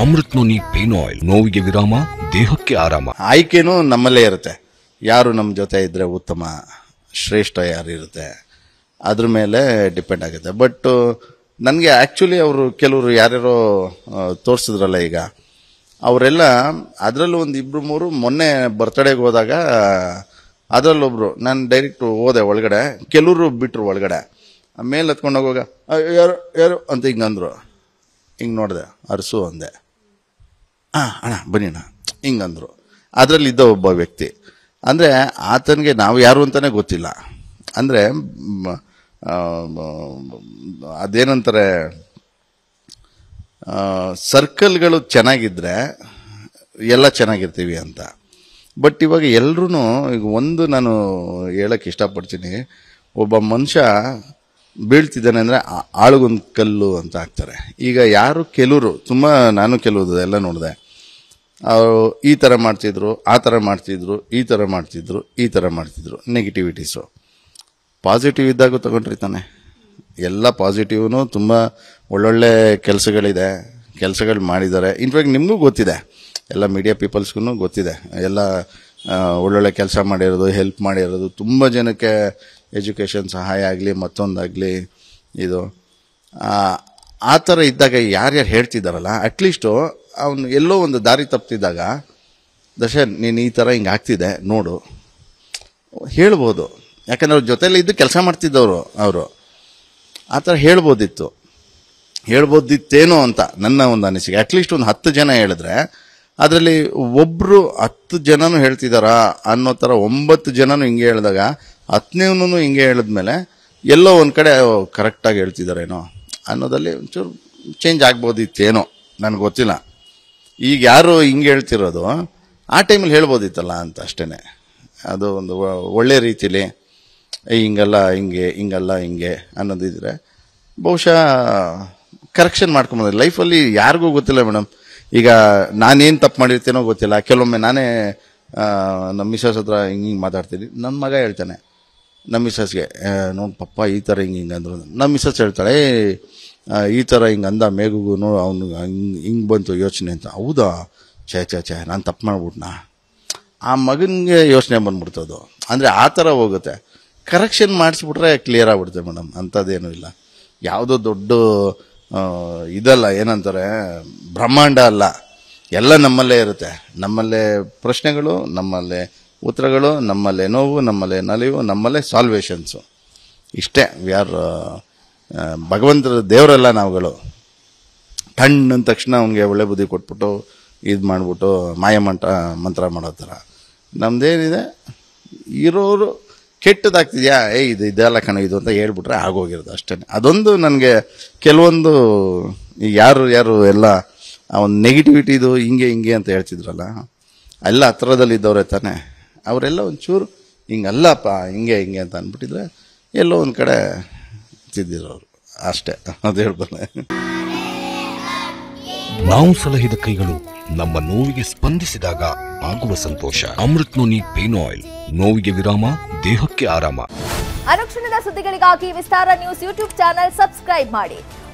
Amrit noni pain oil ನೋವಿಗೆ ವಿರಾಮ ದೇಹಕ್ಕೆ ಆರಾಮ ಆಯ್ಕೆನೂ ನಮ್ಮಲ್ಲೇ ಇರುತ್ತೆ ಯಾರು ನಮ್ಮ ಜೊತೆ ಇದ್ದರೆ ಉತ್ತಮ ಶ್ರೇಷ್ಠ ಯಾರು ಇರುತ್ತೆ ಅದ್ರ ಮೇಲೆ ಡಿಪೆಂಡ್ ಆಗುತ್ತೆ ಬಟ್ ನನಗೆ ಆ್ಯಕ್ಚುಲಿ ಅವರು ಕೆಲವರು ಯಾರ್ಯಾರೋ ತೋರಿಸಿದ್ರಲ್ಲ ಈಗ ಅವರೆಲ್ಲ ಅದರಲ್ಲೂ ಒಂದು ಇಬ್ಬರು ಮೂರು ಮೊನ್ನೆ ಬರ್ತಡೇಗೆ ಹೋದಾಗ ಅದರಲ್ಲೊಬ್ರು ನಾನು ಡೈರೆಕ್ಟ್ ಹೋದೆ ಒಳಗಡೆ ಕೆಲವರು ಬಿಟ್ಟರು ಒಳಗಡೆ ಮೇಲೆ ಹತ್ಕೊಂಡು ಯಾರು ಯಾರು ಅಂತ ಹಿಂಗೆ ಅಂದರು ಹಿಂಗೆ ನೋಡಿದೆ ಅರಸು ಅಂದೆ ಹಾಂ ಅಣ್ಣ ಬನ್ನಿ ಅಣ್ಣ ಹಿಂಗಂದರು ಅದರಲ್ಲಿದ್ದ ಒಬ್ಬ ವ್ಯಕ್ತಿ ಅಂದರೆ ಆತನಿಗೆ ನಾವು ಯಾರು ಅಂತಲೇ ಗೊತ್ತಿಲ್ಲ ಅಂದರೆ ಅದೇನಂತಾರೆ ಸರ್ಕಲ್ಗಳು ಚೆನ್ನಾಗಿದ್ದರೆ ಎಲ್ಲ ಚೆನ್ನಾಗಿರ್ತೀವಿ ಅಂತ ಬಟ್ ಇವಾಗ ಎಲ್ಲರೂ ಈಗ ಒಂದು ನಾನು ಹೇಳಕ್ಕೆ ಇಷ್ಟಪಡ್ತೀನಿ ಒಬ್ಬ ಮನುಷ್ಯ ಬೀಳ್ತಿದ್ದಾನೆ ಅಂದರೆ ಆಳುಗೊಂದು ಕಲ್ಲು ಅಂತ ಹಾಕ್ತಾರೆ ಈಗ ಯಾರು ಕೆಲವರು ತುಂಬ ನಾನು ಕೆಲವು ಎಲ್ಲ ನೋಡಿದೆ ಅವರು ಈ ಥರ ಮಾಡ್ತಿದ್ರು ಆ ಥರ ಮಾಡ್ತಿದ್ರು ಈ ಥರ ಮಾಡ್ತಿದ್ರು ಈ ಥರ ಮಾಡ್ತಿದ್ರು ನೆಗೆಟಿವಿಟೀಸು ಪಾಸಿಟಿವ್ ಇದ್ದಾಗೂ ತಗೊಂಡ್ರಿ ತಾನೆ ಎಲ್ಲ ಪಾಸಿಟಿವ್ನು ತುಂಬ ಒಳ್ಳೊಳ್ಳೆ ಕೆಲಸಗಳಿದೆ ಕೆಲಸಗಳು ಮಾಡಿದ್ದಾರೆ ಇನ್ಫ್ಯಾಕ್ಟ್ ನಿಮಗೂ ಗೊತ್ತಿದೆ ಎಲ್ಲ ಮೀಡಿಯಾ ಪೀಪಲ್ಸ್ಗೂ ಗೊತ್ತಿದೆ ಎಲ್ಲ ಒಳ್ಳೊಳ್ಳೆ ಕೆಲಸ ಮಾಡಿರೋದು ಹೆಲ್ಪ್ ಮಾಡಿರೋದು ತುಂಬ ಜನಕ್ಕೆ ಎಜುಕೇಷನ್ ಸಹಾಯ ಆಗಲಿ ಮತ್ತೊಂದಾಗಲಿ ಇದು ಆ ಥರ ಇದ್ದಾಗ ಯಾರ್ಯಾರು ಹೇಳ್ತಿದ್ದಾರಲ್ಲ ಅಟ್ಲೀಸ್ಟು ಅವನು ಎಲ್ಲೋ ಒಂದು ದಾರಿ ತಪ್ಪಿದಾಗ ದಶನ್ ನೀನು ಈ ಥರ ಹಿಂಗೆ ಆಗ್ತಿದೆ ನೋಡು ಹೇಳ್ಬೋದು ಯಾಕಂದ್ರೆ ಅವ್ರ ಜೊತೆಲಿ ಇದ್ದು ಕೆಲಸ ಮಾಡ್ತಿದ್ದವರು ಅವರು ಆ ಥರ ಹೇಳ್ಬೋದಿತ್ತು ಹೇಳ್ಬೋದಿತ್ತೇನೋ ಅಂತ ನನ್ನ ಒಂದು ಅನಿಸಿಕೆ ಅಟ್ಲೀಸ್ಟ್ ಒಂದು ಹತ್ತು ಜನ ಹೇಳಿದ್ರೆ ಅದರಲ್ಲಿ ಒಬ್ಬರು ಹತ್ತು ಜನನೂ ಹೇಳ್ತಿದ್ದಾರಾ ಅನ್ನೋ ಥರ ಒಂಬತ್ತು ಜನನೂ ಹಿಂಗೆ ಹೇಳಿದಾಗ ಅತ್ನೇವನು ಹಿಂಗೆ ಹೇಳಿದ್ಮೇಲೆ ಎಲ್ಲೋ ಒಂದು ಕಡೆ ಕರೆಕ್ಟಾಗಿ ಹೇಳ್ತಿದ್ದಾರೇನೋ ಅನ್ನೋದಲ್ಲಿ ಒಂಚೂರು ಚೇಂಜ್ ಆಗ್ಬೋದಿತ್ತೇನೋ ನನಗೆ ಗೊತ್ತಿಲ್ಲ ಈಗ ಯಾರು ಹಿಂಗೆ ಹೇಳ್ತಿರೋದು ಆ ಟೈಮಲ್ಲಿ ಹೇಳ್ಬೋದಿತ್ತಲ್ಲ ಅಂತ ಅಷ್ಟೇ ಅದು ಒಂದು ಒಳ್ಳೆ ರೀತಿಲಿ ಹಿಂಗಲ್ಲ ಹಿಂಗೆ ಹಿಂಗಲ್ಲ ಹಿಂಗೆ ಅನ್ನೋದಿದ್ರೆ ಬಹುಶಃ ಕರೆಕ್ಷನ್ ಮಾಡ್ಕೊಂಬಂದ್ರೆ ಲೈಫಲ್ಲಿ ಯಾರಿಗೂ ಗೊತ್ತಿಲ್ಲ ಮೇಡಮ್ ಈಗ ನಾನೇನು ತಪ್ಪು ಮಾಡಿರ್ತೇನೋ ಗೊತ್ತಿಲ್ಲ ಕೆಲವೊಮ್ಮೆ ನಾನೇ ನಮ್ಮ ಮಿಸಸ್ ಹತ್ರ ಹಿಂಗೆ ಹಿಂಗೆ ಮಾತಾಡ್ತೀನಿ ನನ್ನ ಮಗ ಹೇಳ್ತಾನೆ ನಮ್ಮ ಮಿಸ್ಸಸ್ಗೆ ನೋಡಿ ಪಪ್ಪ ಈ ಥರ ಹಿಂಗೆ ಹಿಂಗೆ ಅಂದರು ನಮ್ಮ ಮಿಸ್ಸಸ್ ಹೇಳ್ತಾಳೆ ಈ ಥರ ಹಿಂಗೆ ಅಂದ ನೋಡು ಅವನು ಹಿಂಗೆ ಹಿಂಗೆ ಬಂತು ಯೋಚನೆ ಅಂತ ಹೌದಾ ಛೇ ಛೇ ಛೇ ನಾನು ತಪ್ಪು ಮಾಡ್ಬಿಟ್ನಾ ಆ ಮಗನಿಗೆ ಯೋಚನೆ ಬಂದ್ಬಿಡ್ತದು ಅಂದರೆ ಆ ಥರ ಹೋಗುತ್ತೆ ಕರೆಕ್ಷನ್ ಮಾಡಿಸ್ಬಿಟ್ರೆ ಕ್ಲಿಯರ್ ಆಗ್ಬಿಡುತ್ತೆ ಮೇಡಮ್ ಅಂಥದ್ದೇನೂ ಇಲ್ಲ ಯಾವುದೋ ದೊಡ್ಡ ಇದಲ್ಲ ಏನಂತಾರೆ ಬ್ರಹ್ಮಾಂಡ ಅಲ್ಲ ಎಲ್ಲ ನಮ್ಮಲ್ಲೇ ಇರುತ್ತೆ ನಮ್ಮಲ್ಲೇ ಪ್ರಶ್ನೆಗಳು ನಮ್ಮಲ್ಲೇ ಉತ್ತರಗಳು ನಮ್ಮಲ್ಲೇ ನೋವು ನಮ್ಮಲ್ಲೇ ನಲಿವು ನಮ್ಮಲ್ಲೇ ಸಾಲ್ವೇಷನ್ಸು ಇಷ್ಟೇ ವಿ ಆರ್ ಭಗವಂತರ ದೇವರೆಲ್ಲ ನಾವುಗಳು ತಣ್ಣ ಅಂದ ತಕ್ಷಣ ಅವನಿಗೆ ಒಳ್ಳೆ ಬುದ್ಧಿ ಕೊಟ್ಬಿಟ್ಟು ಇದು ಮಾಡಿಬಿಟ್ಟು ಮಾಯಮಂಟ ಮಂತ್ರ ಮಾಡೋ ಥರ ನಮ್ಮದೇನಿದೆ ಇರೋರು ಕೆಟ್ಟದಾಗ್ತಿದೆಯಾ ಏ ಇದು ಇದೆಲ್ಲ ಕಣ ಇದು ಅಂತ ಹೇಳ್ಬಿಟ್ರೆ ಆಗೋಗಿರೋದು ಅಷ್ಟೇ ಅದೊಂದು ನನಗೆ ಕೆಲವೊಂದು ಯಾರು ಯಾರು ಎಲ್ಲ ಆ ಒಂದು ನೆಗೆಟಿವಿಟಿದು ಹಿಂಗೆ ಹಿಂಗೆ ಅಂತ ಹೇಳ್ತಿದ್ರಲ್ಲ ಎಲ್ಲ ಹತ್ರದಲ್ಲಿದ್ದವ್ರೆ ತಾನೆ ಅವರೆಲ್ಲ ಒಂಚೂರು ಹಿಂಗಲ್ಲಪ್ಪ ಹಿಂಗೆ ಹಿಂಗೆ ಅಂತ ಅಂದ್ಬಿಟ್ಟಿದ್ರೆ ಎಲ್ಲೋ ಒಂದು ಕಡೆ ತಿದ್ದಿರೋರು ಅಷ್ಟೇ ಅದು ಹೇಳ್ಬಾರ್ದು ನಾವು ಸಲಹಿದ ಕೈಗಳು ನಮ್ಮ ನೋವಿಗೆ ಸ್ಪಂದಿಸಿದಾಗ ಆಗುವ ಸಂತೋಷ ಅಮೃತ್ ನೋನಿ ಪೇನ್ ಆಯಿಲ್ ನೋವಿಗೆ ವಿರಾಮ ದೇಹಕ್ಕೆ ಆರಾಮ ಅನುಕ್ಷಣದ ಸುದ್ದಿಗಳಿಗಾಗಿ Vistara news YouTube channel subscribe ಮಾಡಿ